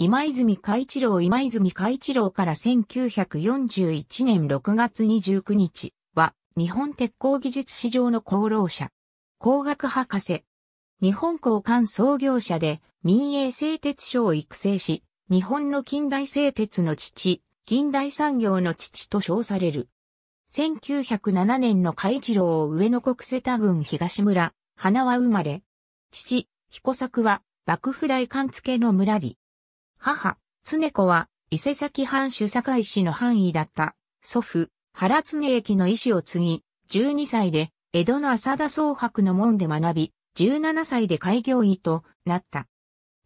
今泉海一郎今泉海一郎から1941年6月29日は日本鉄鋼技術史上の功労者。工学博士。日本鋼管創業者で民営製鉄所を育成し、日本の近代製鉄の父、近代産業の父と称される。1907年の海一郎を上野国瀬田郡東村、花は生まれ。父、彦作は幕府大官付の村里。母、常子は、伊勢崎藩主堺市の範囲だった、祖父、原常駅の医師を継ぎ、12歳で、江戸の浅田宗博の門で学び、17歳で開業医となった。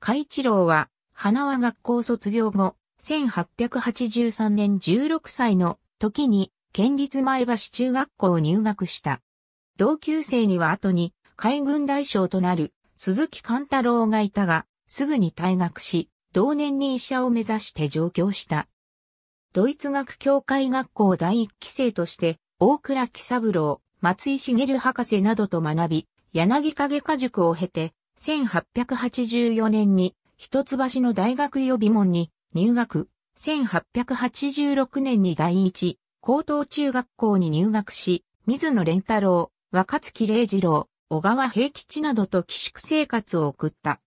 海一郎は、花輪学校卒業後、1883年16歳の時に、県立前橋中学校を入学した。同級生には後に、海軍大将となる、鈴木貫太郎がいたが、すぐに退学し、同年に医者を目指して上京した。ドイツ学協会学校第一期生として、大倉喜三郎、松井茂博士などと学び、柳影家塾を経て、1884年に一橋の大学予備門に入学、1886年に第一、高等中学校に入学し、水野連太郎、若月礼二郎、小川平吉などと寄宿生活を送った。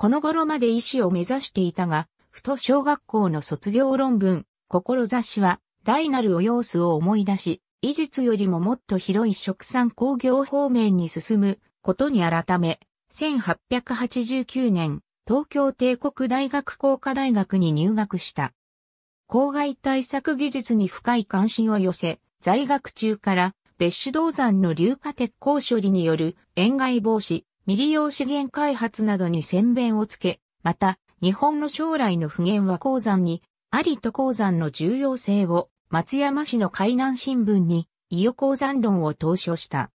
この頃まで医師を目指していたが、ふと小学校の卒業論文、志は、大なるお様子を思い出し、医術よりももっと広い食産工業方面に進むことに改め、1889年、東京帝国大学工科大学に入学した。公害対策技術に深い関心を寄せ、在学中から別種銅山の硫化鉄鉱処理による塩害防止、未利用資源開発などに宣弁をつけ、また、日本の将来の不言は鉱山に、ありと鉱山の重要性を、松山市の海南新聞に、伊予鉱山論を投書した。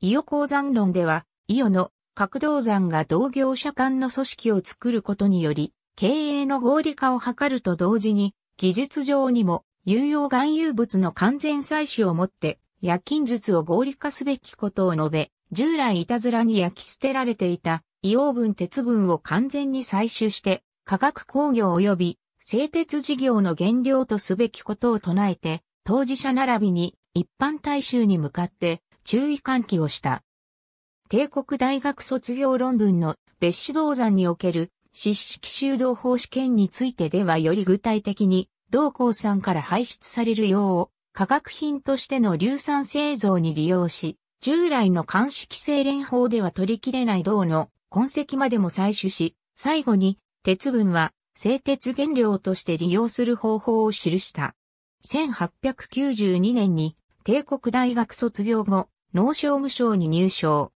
伊予鉱山論では、伊予の格道山が同業者間の組織を作ることにより、経営の合理化を図ると同時に、技術上にも、有用含有物の完全採取をもって、夜勤術を合理化すべきことを述べ、従来いたずらに焼き捨てられていた硫黄分鉄分を完全に採取して化学工業及び製鉄事業の原料とすべきことを唱えて当事者並びに一般大衆に向かって注意喚起をした。帝国大学卒業論文の別紙銅山における湿式修道法試験についてではより具体的に銅鉱山から排出されるよを化学品としての硫酸製造に利用し、従来の鑑識精錬連法では取り切れない銅の痕跡までも採取し、最後に鉄分は製鉄原料として利用する方法を記した。1892年に帝国大学卒業後、農商務省に入省。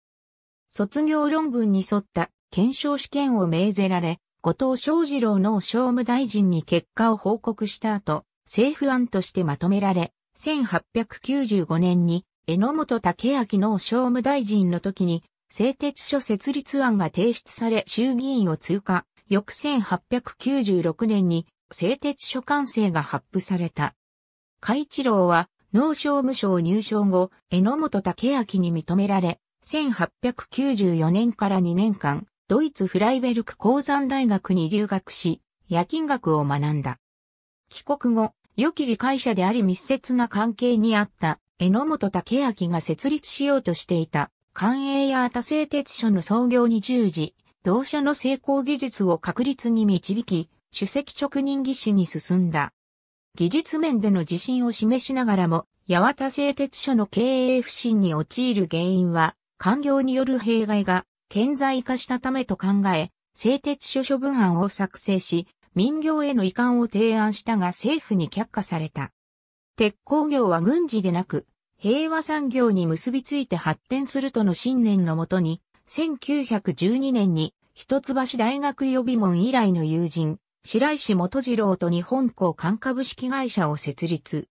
卒業論文に沿った検証試験を命ぜられ、後藤昌二郎農商務大臣に結果を報告した後、政府案としてまとめられ、1895年に榎本武明の商務大臣の時に、製鉄所設立案が提出され衆議院を通過、翌1896年に製鉄所完成が発布された。海一郎は農商務省入省後、榎本武明に認められ、1894年から2年間、ドイツフライベルク鉱山大学に留学し、夜勤学を学んだ。帰国後、良き理解者であり密接な関係にあった榎本武明が設立しようとしていた、官営や多製鉄所の創業に従事、同社の成功技術を確立に導き、主席直任技師に進んだ。技術面での自信を示しながらも、八幡製鉄所の経営不振に陥る原因は、官業による弊害が顕在化したためと考え、製鉄所処分案を作成し、民業への移管を提案したが政府に却下された。鉄鋼業は軍事でなく、平和産業に結びついて発展するとの信念のもとに、1912年に一橋大学予備門以来の友人、白石元次郎と日本交管株式会社を設立。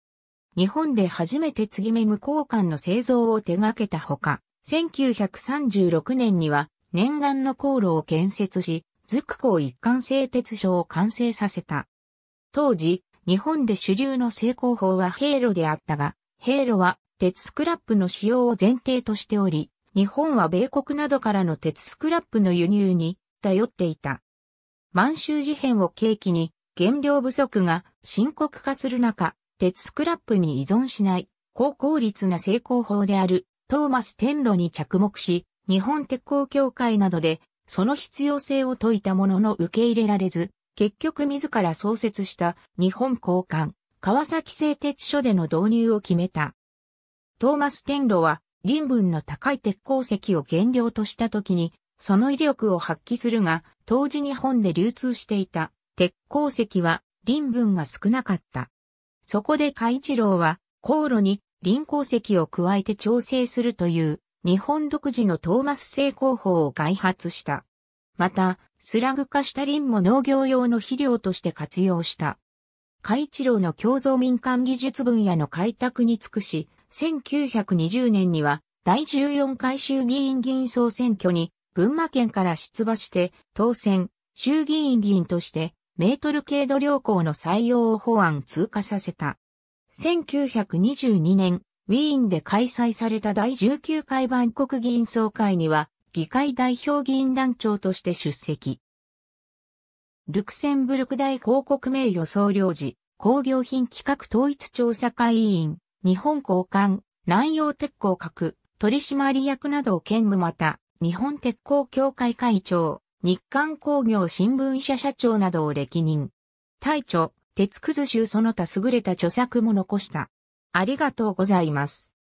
日本で初めて継ぎ目無交換の製造を手掛けたほか、1936年には念願の航路を建設し、ズク港一貫製鉄所を完成させた。当時、日本で主流の成功法はヘイロであったが、ヘイロは鉄スクラップの使用を前提としており、日本は米国などからの鉄スクラップの輸入に頼っていた。満州事変を契機に原料不足が深刻化する中、鉄スクラップに依存しない高効率な成功法であるトーマス・テンロに着目し、日本鉄鋼協会などでその必要性を説いたものの受け入れられず、結局自ら創設した日本交換、川崎製鉄所での導入を決めた。トーマス・テンロは、林分の高い鉄鉱石を原料とした時に、その威力を発揮するが、当時日本で流通していた鉄鉱石は林分が少なかった。そこで海一郎は、航路に林鉱石を加えて調整するという、日本独自のトーマス製工法を開発した。また、スラグ化したリンも農業用の肥料として活用した。海一郎の共造民間技術分野の開拓に尽くし、1920年には第14回衆議院議員総選挙に群馬県から出馬して当選、衆議院議員としてメートル軽度良好の採用を法案通過させた。1922年、ウィーンで開催された第19回万国議員総会には、議会代表議員団長として出席。ルクセンブルク大広告名誉総領事、工業品企画統一調査会委員、日本交換、南洋鉄鋼閣、取締役などを兼務また、日本鉄鋼協会会長、日刊工業新聞社社長などを歴任。大著、鉄くず集その他優れた著作も残した。ありがとうございます。